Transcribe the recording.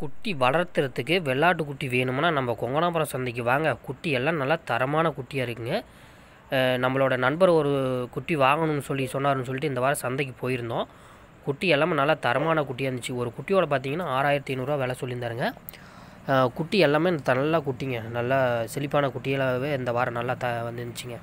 குட்டி வளர்த்துறதுக்கு வெள்ளாட்டு குட்டி வேணும்னா நம்ம கொங்கனாபுரம் சந்தைக்கு வாங்க குட்டி எல்லாம் நல்லா தரமான குட்டியாக இருக்குங்க நம்மளோட நண்பர் ஒரு குட்டி வாங்கணும்னு சொல்லி சொன்னார்னு சொல்லிட்டு இந்த வாரம் சந்தைக்கு போயிருந்தோம் குட்டி எல்லாமே நல்லா தரமான குட்டியாக இருந்துச்சு ஒரு குட்டியோட பார்த்தீங்கன்னா ஆறாயிரத்தி ஐநூறுரூவா விலை சொல்லியிருந்தாருங்க குட்டி எல்லாமே நல்லா குட்டிங்க நல்லா செழிப்பான குட்டியலாகவே இந்த வாரம் நல்லா த வந்துருந்துச்சிங்க